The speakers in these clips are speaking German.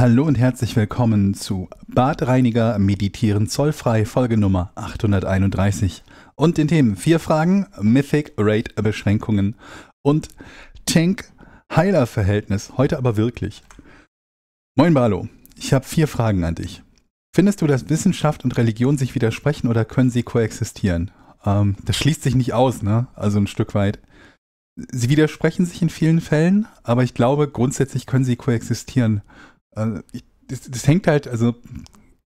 Hallo und herzlich willkommen zu Badreiniger meditieren zollfrei Folge Nummer 831 und den Themen vier Fragen, Mythic Rate Beschränkungen und Tank Heiler Verhältnis, heute aber wirklich. Moin Barlo, ich habe vier Fragen an dich. Findest du, dass Wissenschaft und Religion sich widersprechen oder können sie koexistieren? Ähm, das schließt sich nicht aus, ne? Also ein Stück weit. Sie widersprechen sich in vielen Fällen, aber ich glaube, grundsätzlich können sie koexistieren. Also, ich, das, das hängt halt, also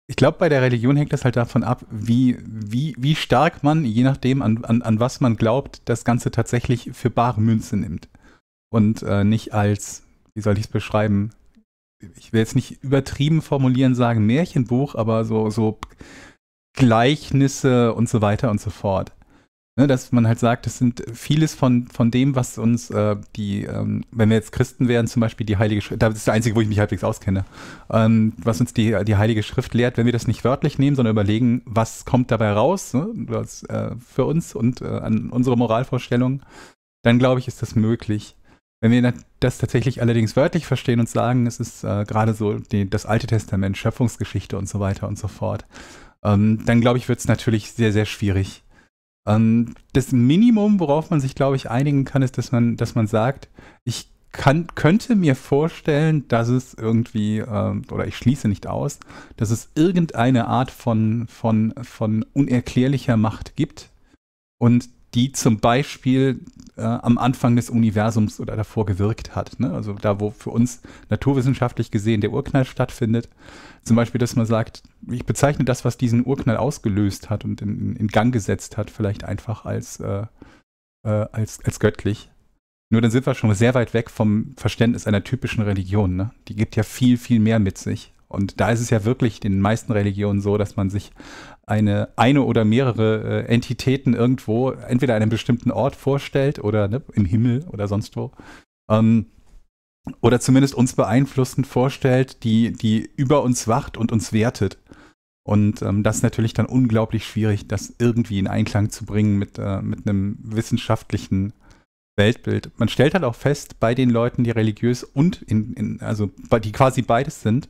ich glaube, bei der Religion hängt das halt davon ab, wie, wie, wie stark man, je nachdem, an, an, an was man glaubt, das Ganze tatsächlich für bare Münze nimmt. Und äh, nicht als, wie soll ich es beschreiben? Ich will jetzt nicht übertrieben formulieren, sagen Märchenbuch, aber so, so Gleichnisse und so weiter und so fort. Ne, dass man halt sagt, es sind vieles von, von dem, was uns äh, die, ähm, wenn wir jetzt Christen wären, zum Beispiel die Heilige Schrift, das ist der einzige, wo ich mich halbwegs auskenne, ähm, was uns die, die Heilige Schrift lehrt, wenn wir das nicht wörtlich nehmen, sondern überlegen, was kommt dabei raus ne, was, äh, für uns und äh, an unsere Moralvorstellungen, dann glaube ich, ist das möglich. Wenn wir das tatsächlich allerdings wörtlich verstehen und sagen, es ist äh, gerade so die, das Alte Testament, Schöpfungsgeschichte und so weiter und so fort, ähm, dann glaube ich, wird es natürlich sehr, sehr schwierig ähm, das Minimum, worauf man sich, glaube ich, einigen kann, ist, dass man, dass man sagt, ich kann, könnte mir vorstellen, dass es irgendwie, äh, oder ich schließe nicht aus, dass es irgendeine Art von, von, von unerklärlicher Macht gibt. Und die zum Beispiel äh, am Anfang des Universums oder davor gewirkt hat. Ne? Also da, wo für uns naturwissenschaftlich gesehen der Urknall stattfindet. Zum Beispiel, dass man sagt, ich bezeichne das, was diesen Urknall ausgelöst hat und in, in Gang gesetzt hat, vielleicht einfach als, äh, äh, als, als göttlich. Nur dann sind wir schon sehr weit weg vom Verständnis einer typischen Religion. Ne? Die gibt ja viel, viel mehr mit sich. Und da ist es ja wirklich in den meisten Religionen so, dass man sich eine, eine oder mehrere äh, Entitäten irgendwo, entweder an einem bestimmten Ort vorstellt oder ne, im Himmel oder sonst wo. Ähm, oder zumindest uns beeinflussend vorstellt, die, die über uns wacht und uns wertet. Und ähm, das ist natürlich dann unglaublich schwierig, das irgendwie in Einklang zu bringen mit, äh, mit einem wissenschaftlichen Weltbild. Man stellt halt auch fest, bei den Leuten, die religiös und in, in also die quasi beides sind,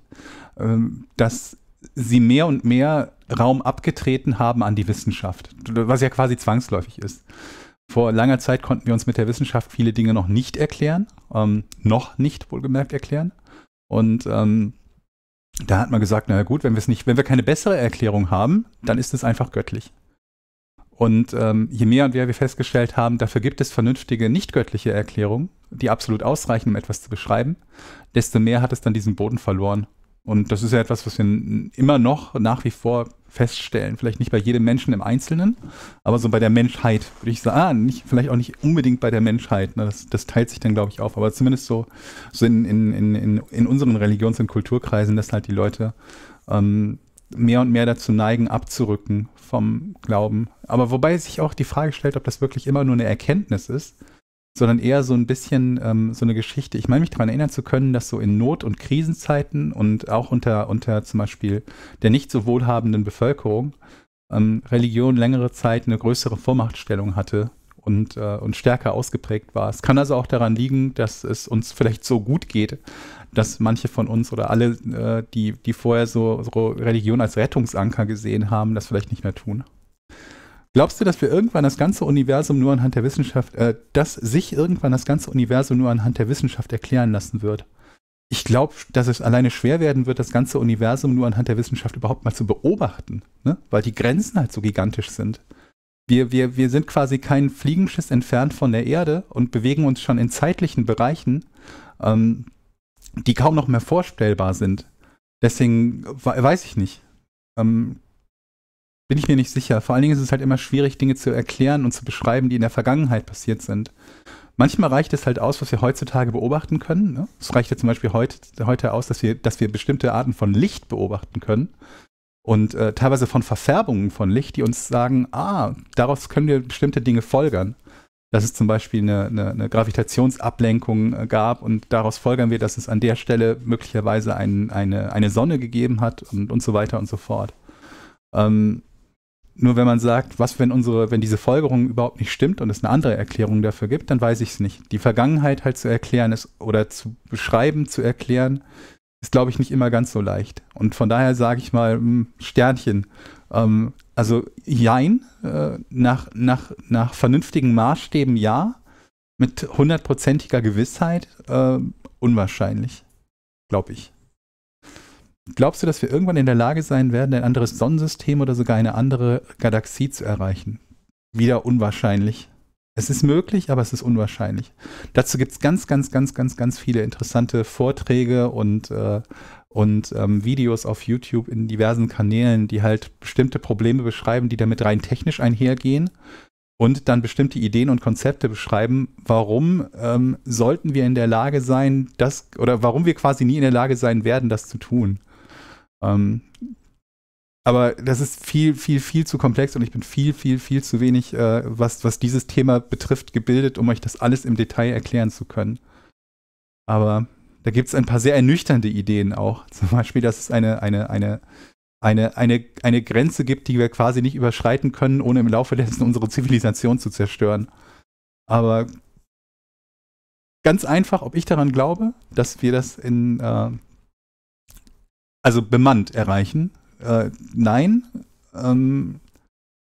ähm, dass sie mehr und mehr Raum abgetreten haben an die Wissenschaft, was ja quasi zwangsläufig ist. Vor langer Zeit konnten wir uns mit der Wissenschaft viele Dinge noch nicht erklären, ähm, noch nicht wohlgemerkt erklären. Und ähm, da hat man gesagt, naja gut, wenn nicht, wenn wir keine bessere Erklärung haben, dann ist es einfach göttlich. Und ähm, je mehr und mehr wir festgestellt haben, dafür gibt es vernünftige nicht-göttliche Erklärungen, die absolut ausreichen, um etwas zu beschreiben, desto mehr hat es dann diesen Boden verloren. Und das ist ja etwas, was wir immer noch nach wie vor feststellen. Vielleicht nicht bei jedem Menschen im Einzelnen, aber so bei der Menschheit würde ich sagen, ah, nicht, vielleicht auch nicht unbedingt bei der Menschheit. Ne? Das, das, teilt sich dann, glaube ich, auf. Aber zumindest so, so in, in, in, in unseren Religions- und Kulturkreisen, dass halt die Leute ähm, mehr und mehr dazu neigen, abzurücken vom Glauben. Aber wobei sich auch die Frage stellt, ob das wirklich immer nur eine Erkenntnis ist, sondern eher so ein bisschen ähm, so eine Geschichte. Ich meine mich daran erinnern zu können, dass so in Not- und Krisenzeiten und auch unter, unter zum Beispiel der nicht so wohlhabenden Bevölkerung ähm, Religion längere Zeit eine größere Vormachtstellung hatte und, äh, und stärker ausgeprägt war. Es kann also auch daran liegen, dass es uns vielleicht so gut geht, dass manche von uns oder alle, äh, die, die vorher so, so Religion als Rettungsanker gesehen haben, das vielleicht nicht mehr tun. Glaubst du, dass wir irgendwann das ganze Universum nur anhand der Wissenschaft, äh, dass sich irgendwann das ganze Universum nur anhand der Wissenschaft erklären lassen wird? Ich glaube, dass es alleine schwer werden wird, das ganze Universum nur anhand der Wissenschaft überhaupt mal zu beobachten, ne? weil die Grenzen halt so gigantisch sind. Wir, wir, wir sind quasi kein Fliegenschiss entfernt von der Erde und bewegen uns schon in zeitlichen Bereichen, ähm, die kaum noch mehr vorstellbar sind. Deswegen weiß ich nicht. Ähm, bin ich mir nicht sicher. Vor allen Dingen ist es halt immer schwierig, Dinge zu erklären und zu beschreiben, die in der Vergangenheit passiert sind. Manchmal reicht es halt aus, was wir heutzutage beobachten können. Ne? Es reicht ja zum Beispiel heute, heute aus, dass wir, dass wir bestimmte Arten von Licht beobachten können und äh, teilweise von Verfärbungen von Licht, die uns sagen, ah, daraus können wir bestimmte Dinge folgern dass es zum Beispiel eine, eine, eine, Gravitationsablenkung äh, gab und daraus folgern wir, dass es an der Stelle möglicherweise ein, eine, eine Sonne gegeben hat und, und so weiter und so fort. Ähm, nur wenn man sagt, was, wenn unsere, wenn diese Folgerung überhaupt nicht stimmt und es eine andere Erklärung dafür gibt, dann weiß ich es nicht. Die Vergangenheit halt zu erklären ist oder zu beschreiben, zu erklären, ist, glaube ich, nicht immer ganz so leicht. Und von daher sage ich mal, hm, Sternchen, ähm, also jein, äh, nach, nach, nach vernünftigen Maßstäben ja, mit hundertprozentiger Gewissheit äh, unwahrscheinlich, glaube ich. Glaubst du, dass wir irgendwann in der Lage sein werden, ein anderes Sonnensystem oder sogar eine andere Galaxie zu erreichen? Wieder unwahrscheinlich. Es ist möglich, aber es ist unwahrscheinlich. Dazu gibt es ganz, ganz, ganz, ganz, ganz viele interessante Vorträge und äh, und ähm, Videos auf YouTube in diversen Kanälen, die halt bestimmte Probleme beschreiben, die damit rein technisch einhergehen und dann bestimmte Ideen und Konzepte beschreiben, warum ähm, sollten wir in der Lage sein, das oder warum wir quasi nie in der Lage sein werden, das zu tun. Ähm, aber das ist viel, viel, viel zu komplex und ich bin viel, viel, viel zu wenig, äh, was, was dieses Thema betrifft, gebildet, um euch das alles im Detail erklären zu können. Aber da gibt es ein paar sehr ernüchternde Ideen auch. Zum Beispiel, dass es eine, eine, eine, eine, eine, eine Grenze gibt, die wir quasi nicht überschreiten können, ohne im Laufe dessen unsere Zivilisation zu zerstören. Aber ganz einfach, ob ich daran glaube, dass wir das in, äh, also bemannt erreichen. Äh, nein. Ähm,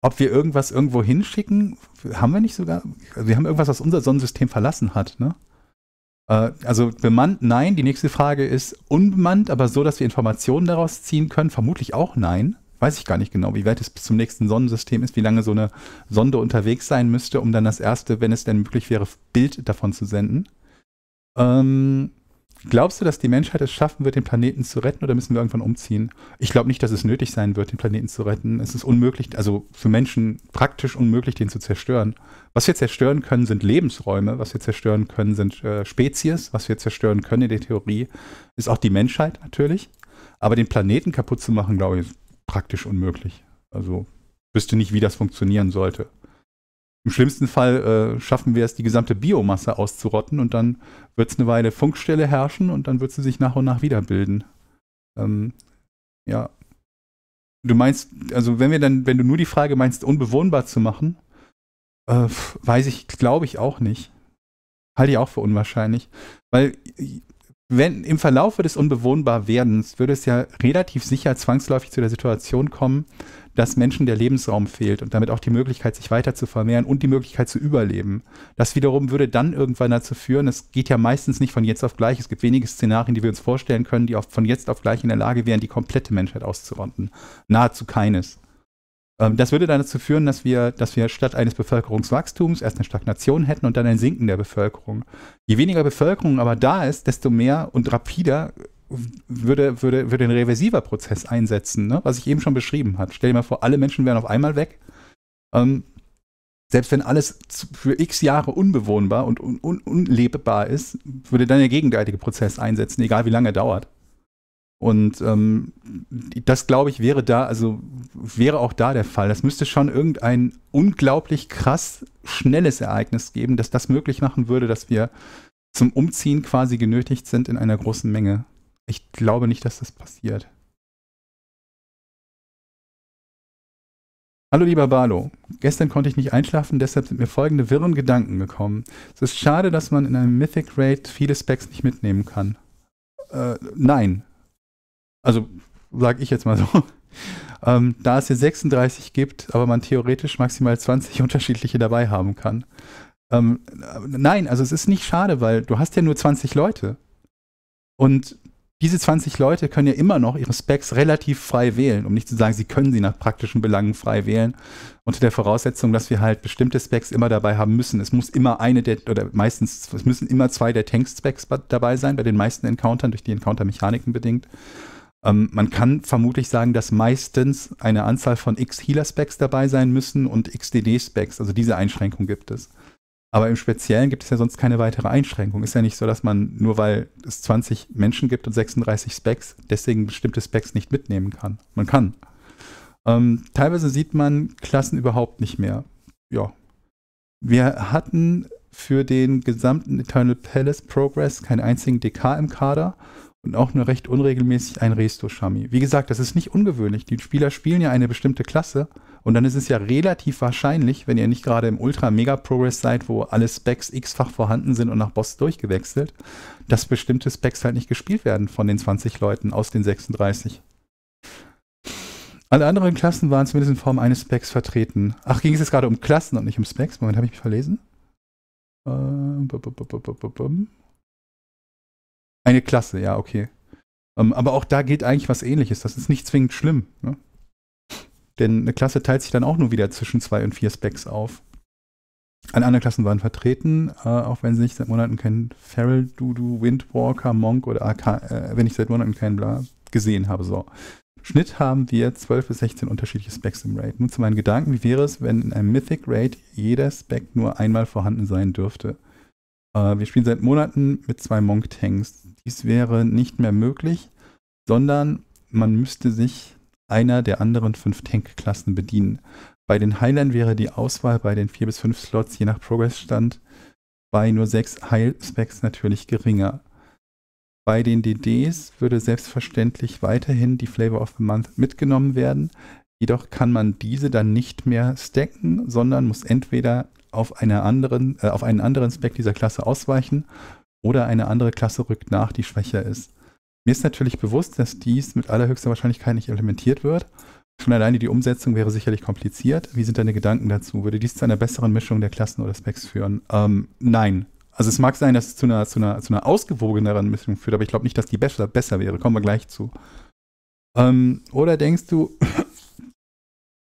ob wir irgendwas irgendwo hinschicken, haben wir nicht sogar, wir haben irgendwas, was unser Sonnensystem verlassen hat, ne? Äh, also bemannt, nein. Die nächste Frage ist unbemannt, aber so, dass wir Informationen daraus ziehen können. Vermutlich auch nein. Weiß ich gar nicht genau, wie weit es bis zum nächsten Sonnensystem ist, wie lange so eine Sonde unterwegs sein müsste, um dann das erste, wenn es denn möglich wäre, Bild davon zu senden. Ähm, Glaubst du, dass die Menschheit es schaffen wird, den Planeten zu retten oder müssen wir irgendwann umziehen? Ich glaube nicht, dass es nötig sein wird, den Planeten zu retten. Es ist unmöglich, also für Menschen praktisch unmöglich, den zu zerstören. Was wir zerstören können, sind Lebensräume. Was wir zerstören können, sind äh, Spezies. Was wir zerstören können in der Theorie, ist auch die Menschheit natürlich. Aber den Planeten kaputt zu machen, glaube ich, ist praktisch unmöglich. Also wüsste nicht, wie das funktionieren sollte. Im schlimmsten Fall äh, schaffen wir es, die gesamte Biomasse auszurotten und dann wird es eine Weile Funkstelle herrschen und dann wird sie sich nach und nach wiederbilden. Ähm, ja. Du meinst, also wenn wir dann, wenn du nur die Frage meinst, unbewohnbar zu machen, äh, weiß ich, glaube ich auch nicht. Halte ich auch für unwahrscheinlich. Weil wenn im Verlaufe des Unbewohnbarwerdens würde es ja relativ sicher zwangsläufig zu der Situation kommen, dass Menschen der Lebensraum fehlt und damit auch die Möglichkeit, sich weiter zu vermehren und die Möglichkeit zu überleben. Das wiederum würde dann irgendwann dazu führen, es geht ja meistens nicht von jetzt auf gleich, es gibt wenige Szenarien, die wir uns vorstellen können, die auch von jetzt auf gleich in der Lage wären, die komplette Menschheit auszurotten. Nahezu keines. Ähm, das würde dann dazu führen, dass wir, dass wir statt eines Bevölkerungswachstums erst eine Stagnation hätten und dann ein Sinken der Bevölkerung. Je weniger Bevölkerung aber da ist, desto mehr und rapider würde, würde, würde ein reversiver Prozess einsetzen, ne? was ich eben schon beschrieben habe. Stell dir mal vor, alle Menschen wären auf einmal weg. Ähm, selbst wenn alles für x Jahre unbewohnbar und un un unlebbar ist, würde dann der gegenteilige Prozess einsetzen, egal wie lange er dauert. Und ähm, das, glaube ich, wäre da, also wäre auch da der Fall. Das müsste schon irgendein unglaublich krass schnelles Ereignis geben, dass das möglich machen würde, dass wir zum Umziehen quasi genötigt sind in einer großen Menge. Ich glaube nicht, dass das passiert. Hallo lieber Barlo, gestern konnte ich nicht einschlafen, deshalb sind mir folgende wirren Gedanken gekommen. Es ist schade, dass man in einem Mythic Raid viele Specs nicht mitnehmen kann. Äh, nein, also sage ich jetzt mal so. Ähm, da es hier 36 gibt, aber man theoretisch maximal 20 unterschiedliche dabei haben kann. Ähm, nein, also es ist nicht schade, weil du hast ja nur 20 Leute. Und diese 20 Leute können ja immer noch ihre Specs relativ frei wählen, um nicht zu sagen, sie können sie nach praktischen Belangen frei wählen, unter der Voraussetzung, dass wir halt bestimmte Specs immer dabei haben müssen. Es muss immer eine der, oder meistens, es müssen immer zwei der Tank-Specs dabei sein, bei den meisten Encountern, durch die Encounter-Mechaniken bedingt. Ähm, man kann vermutlich sagen, dass meistens eine Anzahl von x Healer-Specs dabei sein müssen und x dd specs Also diese Einschränkung gibt es. Aber im Speziellen gibt es ja sonst keine weitere Einschränkung. Ist ja nicht so, dass man nur weil es 20 Menschen gibt und 36 Specs, deswegen bestimmte Specs nicht mitnehmen kann. Man kann. Ähm, teilweise sieht man Klassen überhaupt nicht mehr. Ja. Wir hatten für den gesamten Eternal Palace Progress keinen einzigen DK im Kader und auch nur recht unregelmäßig ein Resto-Shami. Wie gesagt, das ist nicht ungewöhnlich. Die Spieler spielen ja eine bestimmte Klasse und dann ist es ja relativ wahrscheinlich, wenn ihr nicht gerade im Ultra-Mega-Progress seid, wo alle Specs x-fach vorhanden sind und nach Boss durchgewechselt, dass bestimmte Specs halt nicht gespielt werden von den 20 Leuten aus den 36. Alle anderen Klassen waren zumindest in Form eines Specs vertreten. Ach, ging es jetzt gerade um Klassen und nicht um Specs? Moment, habe ich mich verlesen? Äh, bum, bum, bum, eine Klasse, ja, okay. Ähm, aber auch da geht eigentlich was ähnliches. Das ist nicht zwingend schlimm. Ne? Denn eine Klasse teilt sich dann auch nur wieder zwischen zwei und vier Specs auf. Alle anderen Klassen waren vertreten, äh, auch wenn sie nicht seit Monaten keinen Feral, Dudu, Windwalker, Monk oder AK, äh, wenn ich seit Monaten keinen Bla gesehen habe. So. Schnitt haben wir 12 bis 16 unterschiedliche Specs im Raid. Nun zu meinen Gedanken, wie wäre es, wenn in einem Mythic Raid jeder Spec nur einmal vorhanden sein dürfte? Äh, wir spielen seit Monaten mit zwei Monk-Tanks. Dies wäre nicht mehr möglich, sondern man müsste sich einer der anderen fünf Tank-Klassen bedienen. Bei den Heilern wäre die Auswahl bei den vier bis fünf Slots je nach Progress-Stand bei nur sechs Heil-Specs natürlich geringer. Bei den DDs würde selbstverständlich weiterhin die Flavor of the Month mitgenommen werden, jedoch kann man diese dann nicht mehr stacken, sondern muss entweder auf, eine anderen, äh, auf einen anderen Spec dieser Klasse ausweichen oder eine andere Klasse rückt nach, die schwächer ist. Mir ist natürlich bewusst, dass dies mit allerhöchster Wahrscheinlichkeit nicht implementiert wird. Schon alleine die Umsetzung wäre sicherlich kompliziert. Wie sind deine Gedanken dazu? Würde dies zu einer besseren Mischung der Klassen oder Specs führen? Ähm, nein. Also es mag sein, dass es zu einer, zu einer, zu einer ausgewogeneren Mischung führt, aber ich glaube nicht, dass die besser, besser wäre. Kommen wir gleich zu. Ähm, oder denkst du,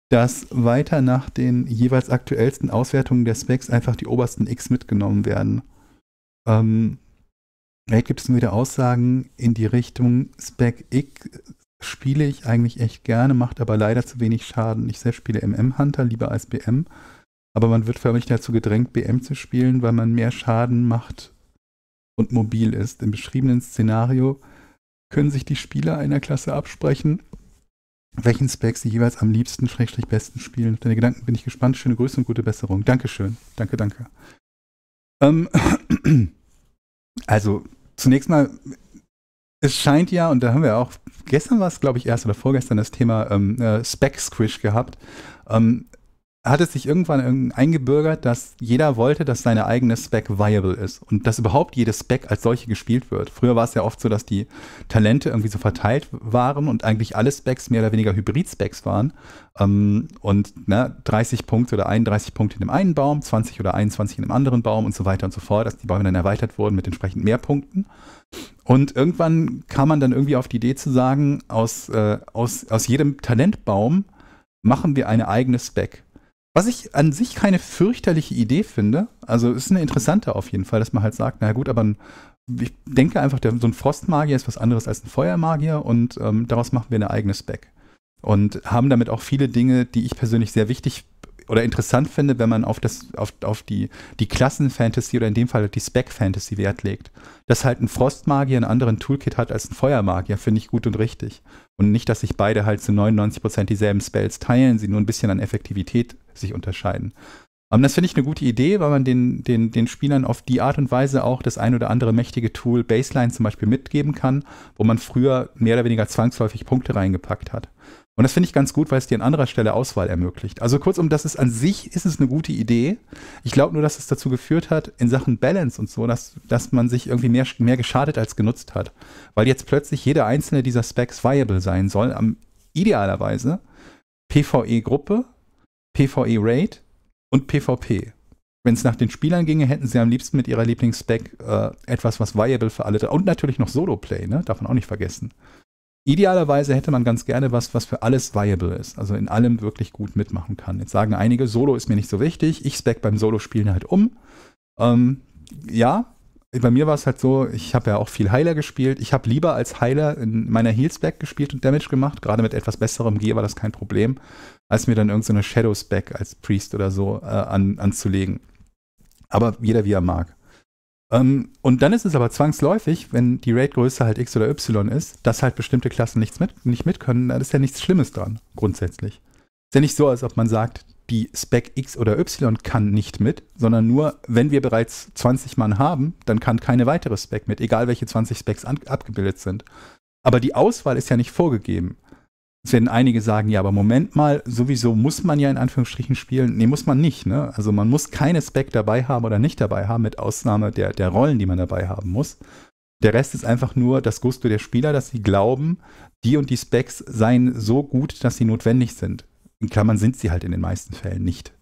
dass weiter nach den jeweils aktuellsten Auswertungen der Specs einfach die obersten X mitgenommen werden. Ähm, da gibt es wieder Aussagen in die Richtung Spec X spiele ich eigentlich echt gerne, macht aber leider zu wenig Schaden. Ich selbst spiele MM Hunter lieber als BM, aber man wird förmlich dazu gedrängt, BM zu spielen, weil man mehr Schaden macht und mobil ist. Im beschriebenen Szenario können sich die Spieler einer Klasse absprechen, welchen Specs sie jeweils am liebsten, schrägstrich besten spielen. Deine Gedanken bin ich gespannt. Schöne Grüße und gute Besserung. Dankeschön. Danke, danke. Ähm, also, zunächst mal, es scheint ja, und da haben wir auch, gestern war es, glaube ich, erst oder vorgestern das Thema ähm, äh, Spec-Squish gehabt. Ähm, hat es sich irgendwann eingebürgert, dass jeder wollte, dass seine eigene Spec viable ist und dass überhaupt jede Spec als solche gespielt wird. Früher war es ja oft so, dass die Talente irgendwie so verteilt waren und eigentlich alle Specs mehr oder weniger Hybrid-Specs waren. Ähm, und ne, 30 Punkte oder 31 Punkte in dem einen Baum, 20 oder 21 in dem anderen Baum und so weiter und so fort, dass die Bäume dann erweitert wurden mit entsprechend mehr Punkten. Und irgendwann kam man dann irgendwie auf die Idee zu sagen, aus, äh, aus, aus jedem Talentbaum machen wir eine eigene Spec. Was ich an sich keine fürchterliche Idee finde, also ist eine interessante auf jeden Fall, dass man halt sagt, na gut, aber ein, ich denke einfach, der, so ein Frostmagier ist was anderes als ein Feuermagier und ähm, daraus machen wir eine eigene Spec. Und haben damit auch viele Dinge, die ich persönlich sehr wichtig oder interessant finde, wenn man auf, das, auf, auf die, die Klassen-Fantasy oder in dem Fall die Spec-Fantasy Wert legt. Dass halt ein Frostmagier einen anderen Toolkit hat als ein Feuermagier, finde ich gut und richtig. Und nicht, dass sich beide halt zu 99% dieselben Spells teilen, sie nur ein bisschen an Effektivität sich unterscheiden. Um, ähm, das finde ich eine gute Idee, weil man den, den, den Spielern auf die Art und Weise auch das ein oder andere mächtige Tool, Baseline zum Beispiel, mitgeben kann, wo man früher mehr oder weniger zwangsläufig Punkte reingepackt hat. Und das finde ich ganz gut, weil es dir an anderer Stelle Auswahl ermöglicht. Also kurzum, das ist an sich, ist es eine gute Idee. Ich glaube nur, dass es dazu geführt hat, in Sachen Balance und so, dass, dass man sich irgendwie mehr, mehr geschadet als genutzt hat. Weil jetzt plötzlich jeder einzelne dieser Specs viable sein soll, am, idealerweise PvE-Gruppe, PvE Raid und PvP. Wenn es nach den Spielern ginge, hätten sie am liebsten mit ihrer Lieblingsspec äh, etwas, was viable für alle und natürlich noch Solo-Play, ne? darf man auch nicht vergessen. Idealerweise hätte man ganz gerne was, was für alles viable ist, also in allem wirklich gut mitmachen kann. Jetzt sagen einige, Solo ist mir nicht so wichtig, ich spec beim Solo-Spielen halt um. Ähm, ja, bei mir war es halt so, ich habe ja auch viel Heiler gespielt. Ich habe lieber als Heiler in meiner Healsback gespielt und Damage gemacht. Gerade mit etwas besserem G war das kein Problem, als mir dann irgendeine so Shadow-Spec als Priest oder so äh, an, anzulegen. Aber jeder wie er mag. Um, ähm, und dann ist es aber zwangsläufig, wenn die Raid-Größe halt X oder Y ist, dass halt bestimmte Klassen nichts mit, nicht mit können, da ist ja nichts Schlimmes dran, grundsätzlich. Ist ja nicht so, als ob man sagt, die Spec X oder Y kann nicht mit, sondern nur, wenn wir bereits 20 Mann haben, dann kann keine weitere Spec mit, egal welche 20 Specs abgebildet sind. Aber die Auswahl ist ja nicht vorgegeben. Es werden einige sagen, ja, aber Moment mal, sowieso muss man ja in Anführungsstrichen spielen. Nee, muss man nicht. Ne? Also man muss keine Spec dabei haben oder nicht dabei haben, mit Ausnahme der, der Rollen, die man dabei haben muss. Der Rest ist einfach nur das Gusto der Spieler, dass sie glauben, die und die Specs seien so gut, dass sie notwendig sind in Klammern sind sie halt in den meisten Fällen nicht.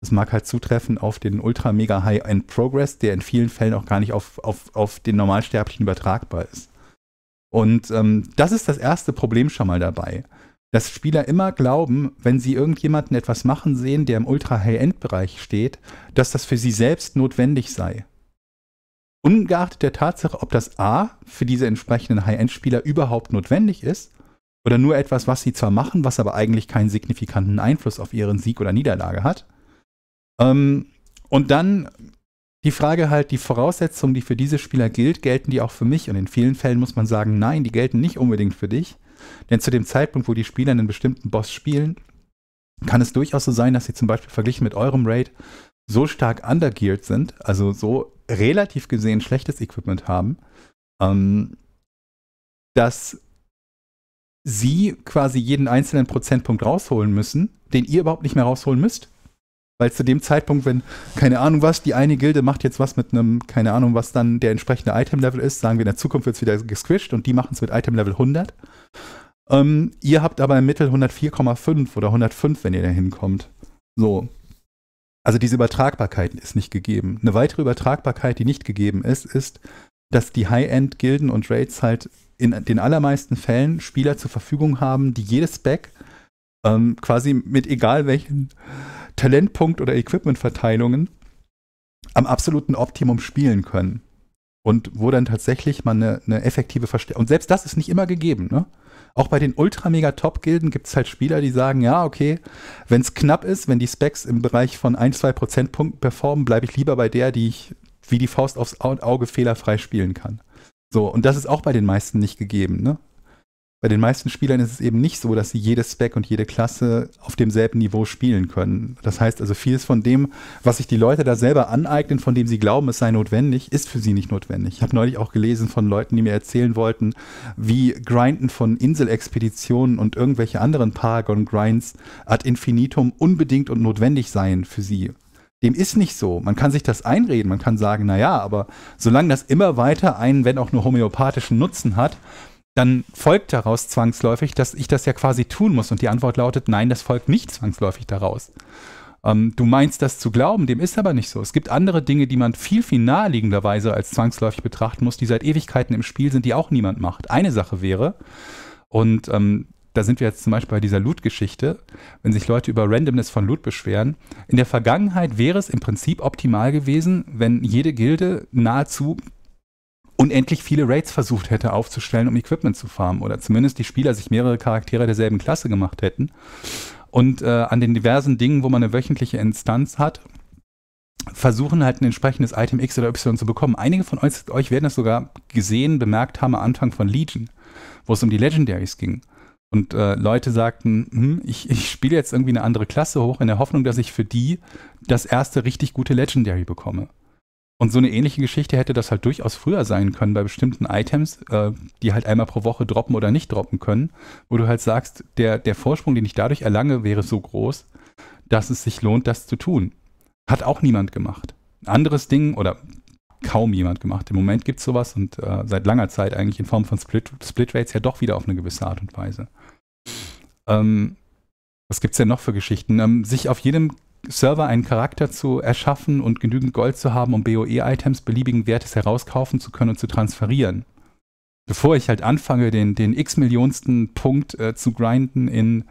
Das mag halt zutreffen auf den Ultra Mega High End Progress, der in vielen Fällen auch gar nicht auf, auf, auf den Normalsterblichen übertragbar ist. Und ähm, das ist das erste Problem schon mal dabei. Dass Spieler immer glauben, wenn sie irgendjemanden etwas machen sehen, der im Ultra-High-End-Bereich steht, dass das für sie selbst notwendig sei. Ungeachtet der Tatsache, ob das A für diese entsprechenden High-End-Spieler überhaupt notwendig ist oder nur etwas, was sie zwar machen, was aber eigentlich keinen signifikanten Einfluss auf ihren Sieg oder Niederlage hat. Ähm, und dann die Frage halt, die Voraussetzungen, die für diese Spieler gilt, gelten die auch für mich? Und in vielen Fällen muss man sagen, nein, die gelten nicht unbedingt für dich. Denn zu dem Zeitpunkt, wo die Spieler einen bestimmten Boss spielen, kann es durchaus so sein, dass sie zum Beispiel verglichen mit eurem Raid so stark undergeared sind, also so relativ gesehen schlechtes Equipment haben, ähm, dass sie quasi jeden einzelnen Prozentpunkt rausholen müssen, den ihr überhaupt nicht mehr rausholen müsst. Weil zu dem Zeitpunkt, wenn, keine Ahnung was, die eine Gilde macht jetzt was mit einem, keine Ahnung was dann der entsprechende Item-Level ist, sagen wir, in der Zukunft wird es wieder gesquished und die machen es mit Item-Level 100. Ähm, ihr habt aber im Mittel 104,5 oder 105, wenn ihr da hinkommt. So. Also diese Übertragbarkeit ist nicht gegeben. Eine weitere Übertragbarkeit, die nicht gegeben ist, ist, dass die High-End-Gilden und Raids halt in den allermeisten Fällen Spieler zur Verfügung haben, die jedes Spec ähm, quasi mit egal welchen Talentpunkt oder Equipment-Verteilungen am absoluten Optimum spielen können. Und wo dann tatsächlich man eine, eine effektive Verstärkung. Und selbst das ist nicht immer gegeben, ne? Auch bei den Ultra-Mega-Top-Gilden gibt es halt Spieler, die sagen, ja, okay, wenn es knapp ist, wenn die Specs im Bereich von 1, 2 Prozentpunkten performen, bleibe ich lieber bei der, die ich wie die Faust aufs Auge fehlerfrei spielen kann. So, und das ist auch bei den meisten nicht gegeben, ne? Bei den meisten Spielern ist es eben nicht so, dass sie jedes Spec und jede Klasse auf demselben Niveau spielen können. Das heißt also, vieles von dem, was sich die Leute da selber aneignen, von dem sie glauben, es sei notwendig, ist für sie nicht notwendig. Ich habe neulich auch gelesen von Leuten, die mir erzählen wollten, wie Grinden von Inselexpeditionen und irgendwelche anderen Paragon-Grinds ad infinitum unbedingt und notwendig seien für sie. Dem ist nicht so. Man kann sich das einreden, man kann sagen, naja, aber solange das immer weiter einen, wenn auch nur homöopathischen Nutzen hat, dann folgt daraus zwangsläufig, dass ich das ja quasi tun muss. Und die Antwort lautet, nein, das folgt nicht zwangsläufig daraus. Ähm, du meinst das zu glauben, dem ist aber nicht so. Es gibt andere Dinge, die man viel, viel naheliegenderweise als zwangsläufig betrachten muss, die seit Ewigkeiten im Spiel sind, die auch niemand macht. Eine Sache wäre, und ähm, da sind wir jetzt zum Beispiel bei dieser Loot-Geschichte, wenn sich Leute über Randomness von Loot beschweren. In der Vergangenheit wäre es im Prinzip optimal gewesen, wenn jede Gilde nahezu unendlich viele Raids versucht hätte aufzustellen, um Equipment zu farmen. Oder zumindest die Spieler sich mehrere Charaktere derselben Klasse gemacht hätten. Und äh, an den diversen Dingen, wo man eine wöchentliche Instanz hat, versuchen halt ein entsprechendes Item X oder Y zu bekommen. Einige von euch, euch werden das sogar gesehen, bemerkt haben am Anfang von Legion, wo es um die Legendaries ging. Und äh, Leute sagten, hm, ich, ich spiele jetzt irgendwie eine andere Klasse hoch, in der Hoffnung, dass ich für die das erste richtig gute Legendary bekomme. Und so eine ähnliche Geschichte hätte das halt durchaus früher sein können bei bestimmten Items, äh, die halt einmal pro Woche droppen oder nicht droppen können, wo du halt sagst, der, der Vorsprung, den ich dadurch erlange, wäre so groß, dass es sich lohnt, das zu tun. Hat auch niemand gemacht. anderes Ding oder kaum jemand gemacht. Im Moment gibt es sowas und äh, seit langer Zeit eigentlich in Form von Split, Split Rates ja doch wieder auf eine gewisse Art und Weise. Ähm, was gibt es denn noch für Geschichten? Ähm, sich auf jedem Server einen Charakter zu erschaffen und genügend Gold zu haben, um BOE-Items beliebigen Wertes herauskaufen zu können und zu transferieren. Bevor ich halt anfange, den, den x-millionsten Punkt äh, zu grinden, in,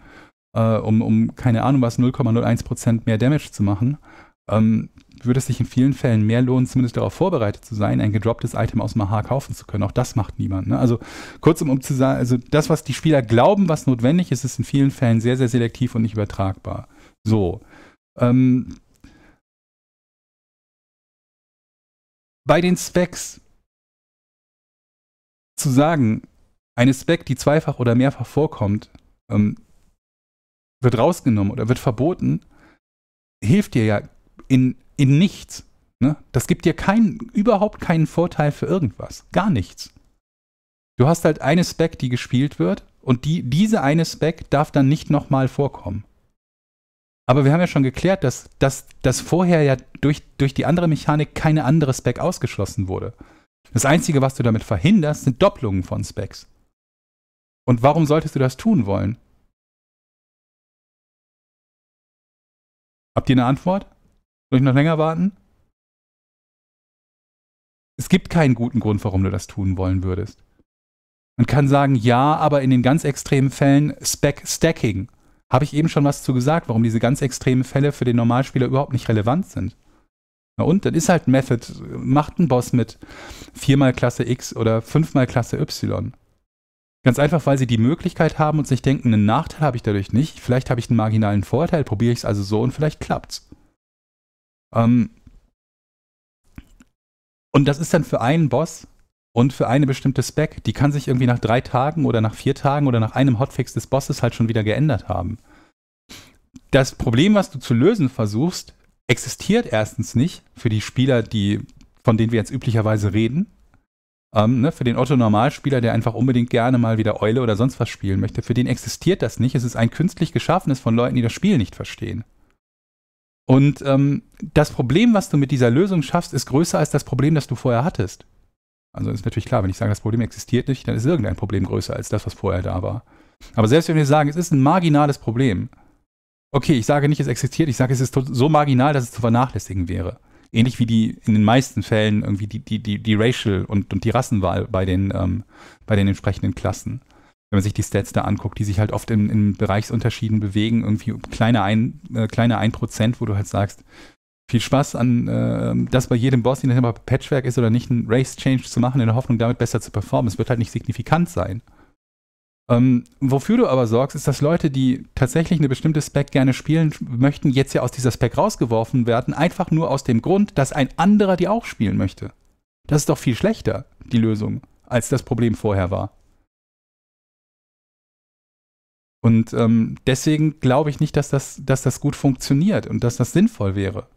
äh, um, um, keine Ahnung was, 0,01% mehr Damage zu machen, ähm, würde es sich in vielen Fällen mehr lohnen, zumindest darauf vorbereitet zu sein, ein gedropptes Item aus Maha kaufen zu können. Auch das macht niemand. Ne? Also kurzum, um zu sagen, also das, was die Spieler glauben, was notwendig ist, ist in vielen Fällen sehr, sehr selektiv und nicht übertragbar. So. Ähm, bei den Specs zu sagen, eine Spec, die zweifach oder mehrfach vorkommt, ähm, wird rausgenommen oder wird verboten, hilft dir ja in in nichts. Ne? Das gibt dir kein, überhaupt keinen Vorteil für irgendwas. Gar nichts. Du hast halt eine Spec, die gespielt wird und die, diese eine Spec darf dann nicht nochmal vorkommen. Aber wir haben ja schon geklärt, dass, dass, dass vorher ja durch, durch die andere Mechanik keine andere Spec ausgeschlossen wurde. Das Einzige, was du damit verhinderst, sind Doppelungen von Specs. Und warum solltest du das tun wollen? Habt ihr eine Antwort? Soll ich noch länger warten? Es gibt keinen guten Grund, warum du das tun wollen würdest. Man kann sagen, ja, aber in den ganz extremen Fällen Spec Stacking. Habe ich eben schon was zu gesagt, warum diese ganz extremen Fälle für den Normalspieler überhaupt nicht relevant sind. Na und, dann ist halt ein Method, macht ein Boss mit viermal Klasse X oder fünfmal Klasse Y. Ganz einfach, weil sie die Möglichkeit haben und sich denken, einen Nachteil habe ich dadurch nicht, vielleicht habe ich einen marginalen Vorteil, probiere ich es also so und vielleicht klappt's. Ähm, und das ist dann für einen Boss und für eine bestimmte Spec, die kann sich irgendwie nach drei Tagen oder nach vier Tagen oder nach einem Hotfix des Bosses halt schon wieder geändert haben. Das Problem, was du zu lösen versuchst, existiert erstens nicht für die Spieler, die, von denen wir jetzt üblicherweise reden. Ähm, ne, für den Otto-Normalspieler, der einfach unbedingt gerne mal wieder Eule oder sonst was spielen möchte, für den existiert das nicht. Es ist ein künstlich geschaffenes von Leuten, die das Spiel nicht verstehen. Und ähm, das Problem, was du mit dieser Lösung schaffst, ist größer als das Problem, das du vorher hattest. Also ist natürlich klar, wenn ich sage, das Problem existiert nicht, dann ist irgendein Problem größer als das, was vorher da war. Aber selbst wenn wir sagen, es ist ein marginales Problem, okay, ich sage nicht, es existiert, ich sage, es ist so marginal, dass es zu vernachlässigen wäre. Ähnlich wie die in den meisten Fällen irgendwie die, die, die, die Racial und, und die Rassenwahl bei den, ähm, bei den entsprechenden Klassen wenn man sich die Stats da anguckt, die sich halt oft in, in Bereichsunterschieden bewegen, irgendwie kleine ein, äh, kleine ein Prozent, wo du halt sagst, viel Spaß an, äh, dass bei jedem Boss, der immer Patchwerk ist oder nicht, ein Race-Change zu machen, in der Hoffnung, damit besser zu performen. Es wird halt nicht signifikant sein. Ähm, wofür du aber sorgst, ist, dass Leute, die tatsächlich eine bestimmte Spec gerne spielen möchten, jetzt ja aus dieser Spec rausgeworfen werden, einfach nur aus dem Grund, dass ein anderer die auch spielen möchte. Das ist doch viel schlechter, die Lösung, als das Problem vorher war. Und ähm, deswegen glaube ich nicht, dass das, dass das gut funktioniert und dass das sinnvoll wäre.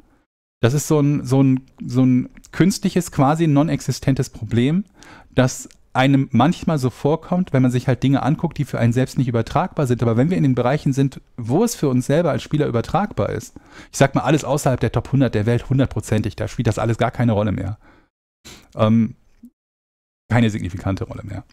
Das ist so ein, so ein, so ein künstliches, quasi non-existentes Problem, das einem manchmal so vorkommt, wenn man sich halt Dinge anguckt, die für einen selbst nicht übertragbar sind. Aber wenn wir in den Bereichen sind, wo es für uns selber als Spieler übertragbar ist, ich sag mal, alles außerhalb der Top 100 der Welt hundertprozentig, da spielt das alles gar keine Rolle mehr. Ähm, keine signifikante Rolle mehr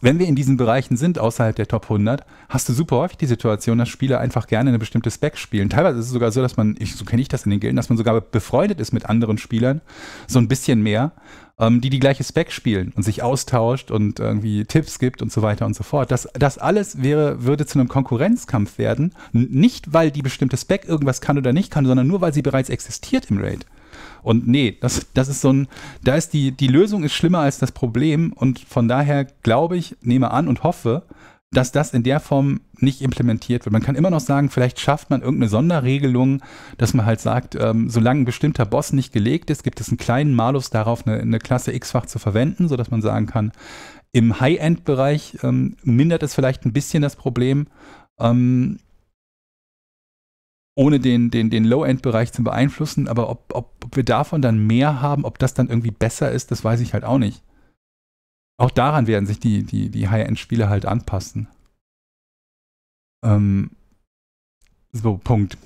wenn wir in diesen Bereichen sind, außerhalb der Top 100, hast du super häufig die Situation, dass Spieler einfach gerne eine bestimmte Spec spielen. Teilweise ist es sogar so, dass man, ich, so kenne ich das in den Gilden, dass man sogar befreundet ist mit anderen Spielern, so ein bisschen mehr, ähm, die die gleiche Spec spielen und sich austauscht und irgendwie Tipps gibt und so weiter und so fort. Das, das alles wäre, würde zu einem Konkurrenzkampf werden, nicht weil die bestimmte Spec irgendwas kann oder nicht kann, sondern nur weil sie bereits existiert im Raid. Und nee, das, das ist so ein, da ist die, die Lösung ist schlimmer als das Problem und von daher glaube ich, nehme an und hoffe, dass das in der Form nicht implementiert wird. Man kann immer noch sagen, vielleicht schafft man irgendeine Sonderregelung, dass man halt sagt, ähm, solange ein bestimmter Boss nicht gelegt ist, gibt es einen kleinen Malus darauf, eine, eine Klasse X-fach zu verwenden, sodass man sagen kann, im High-End-Bereich ähm, mindert es vielleicht ein bisschen das Problem. Ähm, ohne den, den, den Low-End-Bereich zu beeinflussen. Aber ob, ob, ob wir davon dann mehr haben, ob das dann irgendwie besser ist, das weiß ich halt auch nicht. Auch daran werden sich die, die, die High-End-Spiele halt anpassen. Ähm, so, Punkt.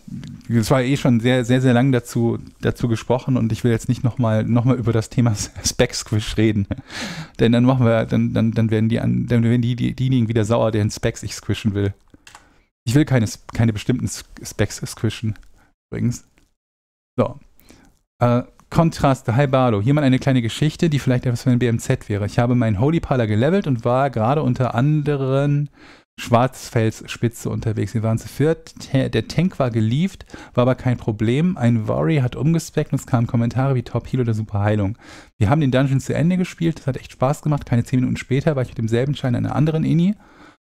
Es war eh schon sehr, sehr, sehr lang dazu, dazu gesprochen und ich will jetzt nicht nochmal noch mal über das Thema Spec-Squish reden. Denn dann machen wir, dann, dann, dann werden die dann werden die, diejenigen wieder sauer, deren Specs ich squishen will. Ich will keine, keine bestimmten Specs squishen, übrigens. So. Äh, Kontraste, hi Bardo. Hier mal eine kleine Geschichte, die vielleicht etwas für ein BMZ wäre. Ich habe meinen Holy Parler gelevelt und war gerade unter anderen Schwarzfelsspitze unterwegs. Wir waren zu viert, der Tank war gelieft, war aber kein Problem. Ein Worry hat umgespeckt und es kamen Kommentare wie Top Heal oder Super Heilung. Wir haben den Dungeon zu Ende gespielt, Das hat echt Spaß gemacht. Keine 10 Minuten später war ich mit demselben Schein einer anderen Inni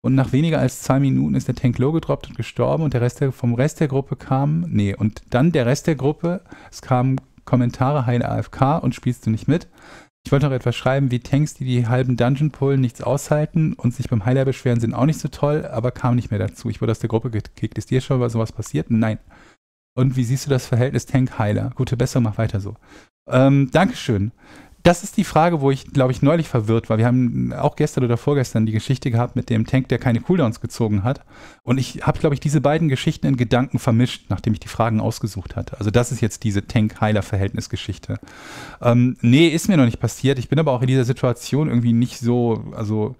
und nach weniger als zwei Minuten ist der Tank low gedroppt und gestorben und der Rest der, vom Rest der Gruppe kam, nee, und dann der Rest der Gruppe, es kamen Kommentare, Heine AFK und spielst du nicht mit. Ich wollte noch etwas schreiben, wie Tanks, die die halben Dungeon pullen, nichts aushalten und sich beim Heiler beschweren, sind auch nicht so toll, aber kam nicht mehr dazu. Ich wurde aus der Gruppe gekickt. Ist dir schon mal sowas passiert? Nein. Und wie siehst du das Verhältnis Tank-Heiler? Gute Besserung, mach weiter so. Ähm, Dankeschön. Das ist die Frage, wo ich, glaube ich, neulich verwirrt war. Wir haben auch gestern oder vorgestern die Geschichte gehabt mit dem Tank, der keine Cooldowns gezogen hat. Und ich habe, glaube ich, diese beiden Geschichten in Gedanken vermischt, nachdem ich die Fragen ausgesucht hatte. Also das ist jetzt diese Tank-Heiler-Verhältnis-Geschichte. Ähm, nee, ist mir noch nicht passiert. Ich bin aber auch in dieser Situation irgendwie nicht so, also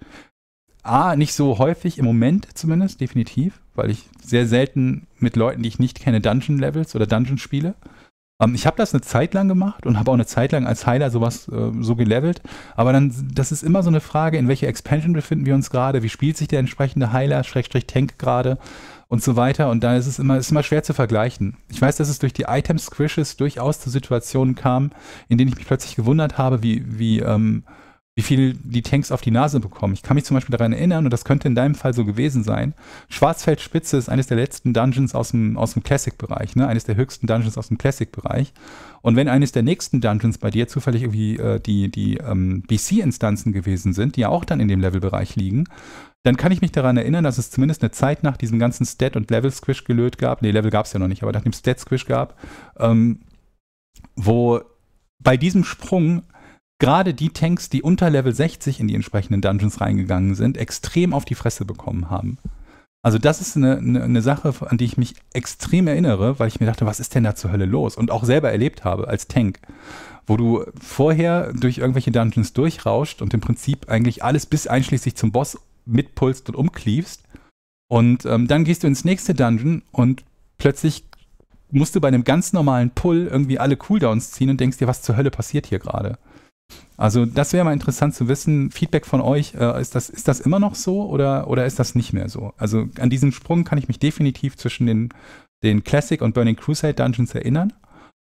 A, nicht so häufig, im Moment zumindest, definitiv, weil ich sehr selten mit Leuten, die ich nicht kenne, Dungeon-Levels oder Dungeon spiele. Ähm, ich habe das eine Zeit lang gemacht und habe auch eine Zeit lang als Heiler sowas äh, so gelevelt. Aber dann, das ist immer so eine Frage, in welcher Expansion befinden wir uns gerade, wie spielt sich der entsprechende Heiler, Schrägstrich Tank gerade und so weiter. Und da ist es immer, ist immer schwer zu vergleichen. Ich weiß, dass es durch die Item-Squishes durchaus zu Situationen kam, in denen ich mich plötzlich gewundert habe, wie, wie ähm, wie viel die Tanks auf die Nase bekommen. Ich kann mich zum Beispiel daran erinnern, und das könnte in deinem Fall so gewesen sein, Schwarzfeldspitze ist eines der letzten Dungeons aus dem, aus dem Classic-Bereich, ne? eines der höchsten Dungeons aus dem Classic-Bereich. Und wenn eines der nächsten Dungeons bei dir zufällig irgendwie äh, die, die ähm, BC-Instanzen gewesen sind, die ja auch dann in dem Levelbereich liegen, dann kann ich mich daran erinnern, dass es zumindest eine Zeit nach diesem ganzen Stat- und Level-Squish gelöt gab, nee, Level gab es ja noch nicht, aber nach dem Stat-Squish gab, ähm, wo bei diesem Sprung gerade die Tanks, die unter Level 60 in die entsprechenden Dungeons reingegangen sind, extrem auf die Fresse bekommen haben. Also das ist eine, eine, eine, Sache, an die ich mich extrem erinnere, weil ich mir dachte, was ist denn da zur Hölle los? Und auch selber erlebt habe als Tank, wo du vorher durch irgendwelche Dungeons durchrauscht und im Prinzip eigentlich alles bis einschließlich zum Boss mitpulst und umkliefst. Und ähm, dann gehst du ins nächste Dungeon und plötzlich musst du bei einem ganz normalen Pull irgendwie alle Cooldowns ziehen und denkst dir, was zur Hölle passiert hier gerade? Also das wäre mal interessant zu wissen. Feedback von euch, äh, ist, das, ist das immer noch so oder, oder ist das nicht mehr so? Also an diesen Sprung kann ich mich definitiv zwischen den, den Classic und Burning Crusade Dungeons erinnern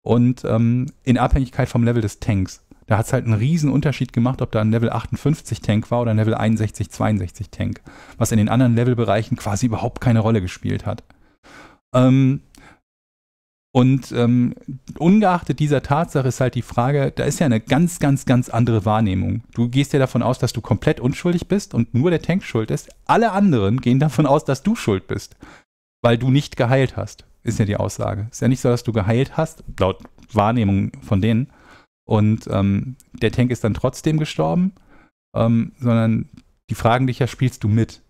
und ähm, in Abhängigkeit vom Level des Tanks. Da hat es halt einen riesen Unterschied gemacht, ob da ein Level 58 Tank war oder ein Level 61, 62 Tank, was in den anderen Levelbereichen quasi überhaupt keine Rolle gespielt hat. Ähm, und ähm, ungeachtet dieser Tatsache ist halt die Frage, da ist ja eine ganz, ganz, ganz andere Wahrnehmung. Du gehst ja davon aus, dass du komplett unschuldig bist und nur der Tank schuld ist. Alle anderen gehen davon aus, dass du schuld bist, weil du nicht geheilt hast, ist ja die Aussage. Ist ja nicht so, dass du geheilt hast, laut Wahrnehmung von denen. Und ähm, der Tank ist dann trotzdem gestorben, ähm, sondern die fragen dich ja, spielst du mit?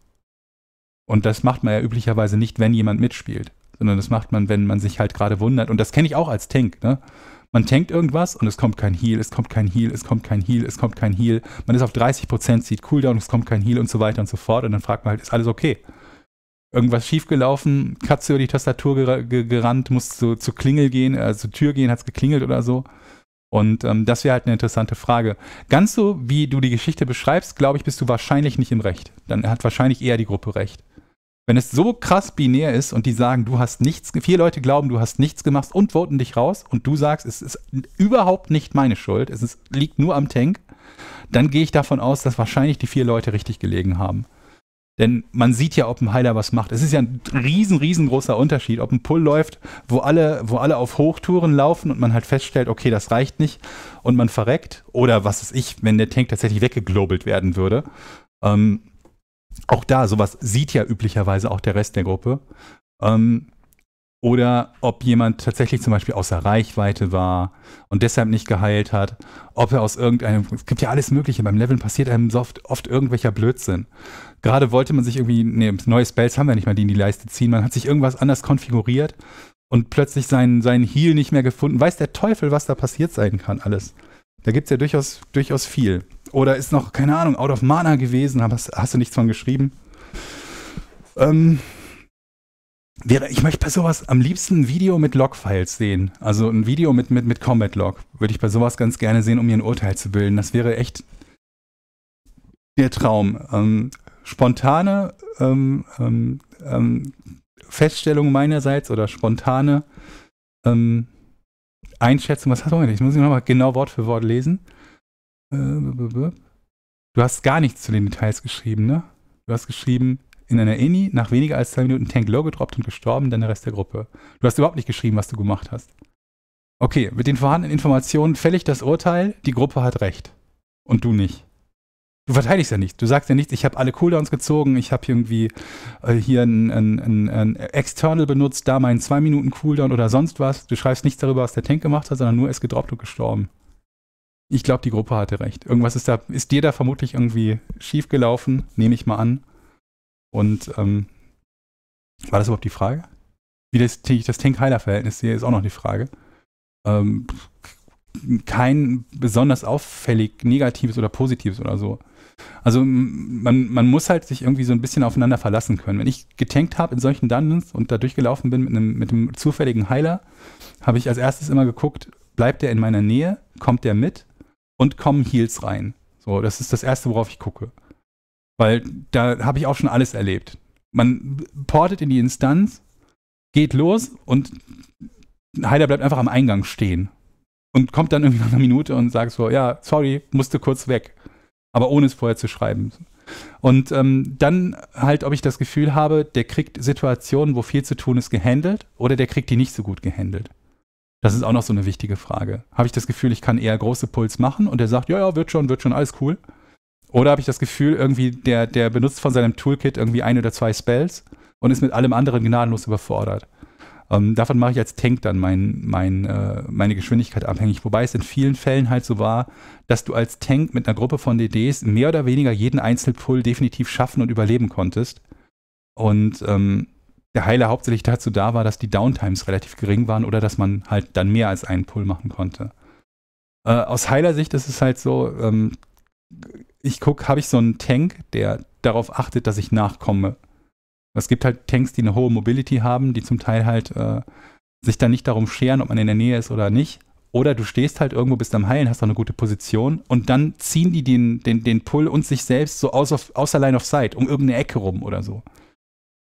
Und das macht man ja üblicherweise nicht, wenn jemand mitspielt sondern das macht man, wenn man sich halt gerade wundert. Und das kenne ich auch als Tank. Ne? Man tankt irgendwas und es kommt kein Heal, es kommt kein Heal, es kommt kein Heal, es kommt kein Heal. Man ist auf 30%, sieht Cooldown, es kommt kein Heal und so weiter und so fort. Und dann fragt man halt, ist alles okay? Irgendwas schiefgelaufen, Katze über die Tastatur ger ger gerannt, muss zu, zu Klingel gehen, äh, zur Tür gehen, hat es geklingelt oder so. Und ähm, das wäre halt eine interessante Frage. Ganz so, wie du die Geschichte beschreibst, glaube ich, bist du wahrscheinlich nicht im Recht. Dann hat wahrscheinlich eher die Gruppe recht. Wenn es so krass binär ist und die sagen, du hast nichts, vier Leute glauben, du hast nichts gemacht und voten dich raus und du sagst, es ist überhaupt nicht meine Schuld, es ist, liegt nur am Tank, dann gehe ich davon aus, dass wahrscheinlich die vier Leute richtig gelegen haben. Denn man sieht ja, ob ein Heiler was macht. Es ist ja ein riesen, riesengroßer Unterschied, ob ein Pull läuft, wo alle, wo alle auf Hochtouren laufen und man halt feststellt, okay, das reicht nicht und man verreckt. Oder was ist ich, wenn der Tank tatsächlich weggeglobelt werden würde. Ähm, auch da, sowas sieht ja üblicherweise auch der Rest der Gruppe. Ähm, oder ob jemand tatsächlich zum Beispiel außer Reichweite war und deshalb nicht geheilt hat, ob er aus irgendeinem, es gibt ja alles Mögliche, beim Leveln passiert einem oft, oft irgendwelcher Blödsinn. Gerade wollte man sich irgendwie, nee, neue Spells haben wir nicht mal, die in die Leiste ziehen, man hat sich irgendwas anders konfiguriert und plötzlich seinen, seinen Heal nicht mehr gefunden. Weiß der Teufel, was da passiert sein kann, alles. Da gibt es ja durchaus, durchaus viel. Oder ist noch, keine Ahnung, out of mana gewesen, hast, hast du nichts von geschrieben. Ähm, wäre, ich möchte bei sowas am liebsten ein Video mit Logfiles sehen. Also ein Video mit, mit, mit Combat Log. Würde ich bei sowas ganz gerne sehen, um mir ein Urteil zu bilden. Das wäre echt der Traum. Ähm, spontane ähm, ähm, ähm Feststellung meinerseits oder spontane ähm, Einschätzung, was hat man denn? Ich muss ich nochmal genau Wort für Wort lesen. Du hast gar nichts zu den Details geschrieben, ne? Du hast geschrieben, in einer Eni, nach weniger als zwei Minuten Tank low gedroppt und gestorben, dann der Rest der Gruppe. Du hast überhaupt nicht geschrieben, was du gemacht hast. Okay, mit den vorhandenen Informationen fällig das Urteil, die Gruppe hat recht. Und du nicht. Du verteidigst ja nichts. Du sagst ja nichts, ich habe alle Cooldowns gezogen, ich habe irgendwie äh, hier ein, ein, ein, ein, External benutzt, da meinen zwei minuten cooldown oder sonst was. Du schreibst nichts darüber, was der Tank gemacht hat, sondern nur er ist gedroppt und gestorben. Ich glaube, die Gruppe hatte recht. Irgendwas ist da, ist dir da vermutlich irgendwie schiefgelaufen, nehme ich mal an. Und ähm, war das überhaupt die Frage? Wie das, das Tank-Heiler-Verhältnis sehe, ist auch noch die Frage. Ähm, kein besonders auffällig negatives oder positives oder so. Also man, man muss halt sich irgendwie so ein bisschen aufeinander verlassen können. Wenn ich getankt habe in solchen Dungeons und da durchgelaufen bin mit einem, mit einem zufälligen Heiler, habe ich als erstes immer geguckt, bleibt der in meiner Nähe, kommt der mit und kommen Heals rein. So, das ist das Erste, worauf ich gucke. Weil da habe ich auch schon alles erlebt. Man portet in die Instanz, geht los und Heider bleibt einfach am Eingang stehen. Und kommt dann irgendwie nach einer Minute und sagt so, ja, sorry, musste kurz weg. Aber ohne es vorher zu schreiben. Und ähm, dann halt, ob ich das Gefühl habe, der kriegt Situationen, wo viel zu tun ist, gehandelt oder der kriegt die nicht so gut gehandelt. Das ist auch noch so eine wichtige Frage. Habe ich das Gefühl, ich kann eher große Puls machen und der sagt, ja, ja, wird schon, wird schon, alles cool? Oder habe ich das Gefühl, irgendwie der, der benutzt von seinem Toolkit irgendwie ein oder zwei Spells und ist mit allem anderen gnadenlos überfordert? Ähm, davon mache ich als Tank dann mein, mein, äh, meine Geschwindigkeit abhängig. Wobei es in vielen Fällen halt so war, dass du als Tank mit einer Gruppe von DDs mehr oder weniger jeden Einzelpull definitiv schaffen und überleben konntest. Und ähm, der Heiler hauptsächlich dazu da war, dass die Downtimes relativ gering waren oder dass man halt dann mehr als einen Pull machen konnte. Äh, aus Heiler-Sicht ist es halt so, ähm, ich gucke, habe ich so einen Tank, der darauf achtet, dass ich nachkomme. Es gibt halt Tanks, die eine hohe Mobility haben, die zum Teil halt äh, sich dann nicht darum scheren, ob man in der Nähe ist oder nicht. Oder du stehst halt irgendwo, bist am Heilen, hast noch eine gute Position und dann ziehen die den, den, den Pull und sich selbst so außer, außer Line of Sight, um irgendeine Ecke rum oder so.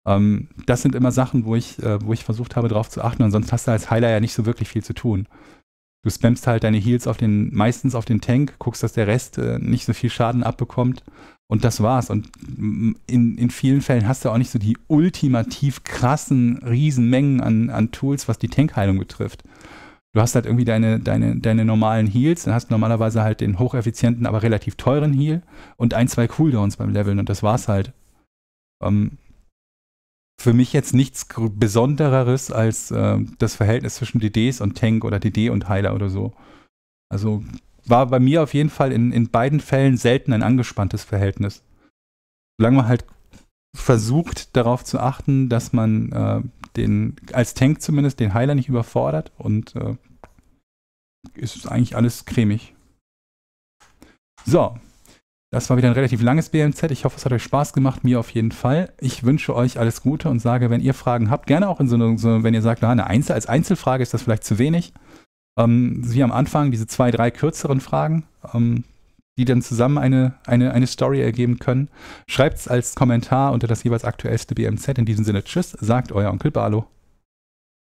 Ähm, das sind immer Sachen, wo ich, äh, wo ich versucht habe, darauf zu achten. Und sonst hast du als Heiler ja nicht so wirklich viel zu tun. Du spammst halt deine Heals auf den, meistens auf den Tank, guckst, dass der Rest äh, nicht so viel Schaden abbekommt. Und das war's. Und in, in vielen Fällen hast du auch nicht so die ultimativ krassen Riesenmengen an, an Tools, was die Tankheilung betrifft. Du hast halt irgendwie deine, deine, deine normalen Heals, dann hast du normalerweise halt den hocheffizienten, aber relativ teuren Heal und ein, zwei Cooldowns beim Leveln und das war's halt. Ähm, für mich jetzt nichts Besondereres als äh, das Verhältnis zwischen DDs und Tank oder DD und Heiler oder so. Also war bei mir auf jeden Fall in, in beiden Fällen selten ein angespanntes Verhältnis. Solange man halt versucht, darauf zu achten, dass man äh, den, als Tank zumindest, den Heiler nicht überfordert und äh, ist eigentlich alles cremig. So, das war wieder ein relativ langes BMZ. Ich hoffe, es hat euch Spaß gemacht, mir auf jeden Fall. Ich wünsche euch alles Gute und sage, wenn ihr Fragen habt, gerne auch in so, eine, so wenn ihr sagt, na, eine Einzel als Einzelfrage ist das vielleicht zu wenig. Ähm, wie am Anfang, diese zwei, drei kürzeren Fragen, ähm, die dann zusammen eine, eine, eine Story ergeben können. Schreibt es als Kommentar unter das jeweils aktuellste BMZ. In diesem Sinne, tschüss, sagt euer Onkel Barlo.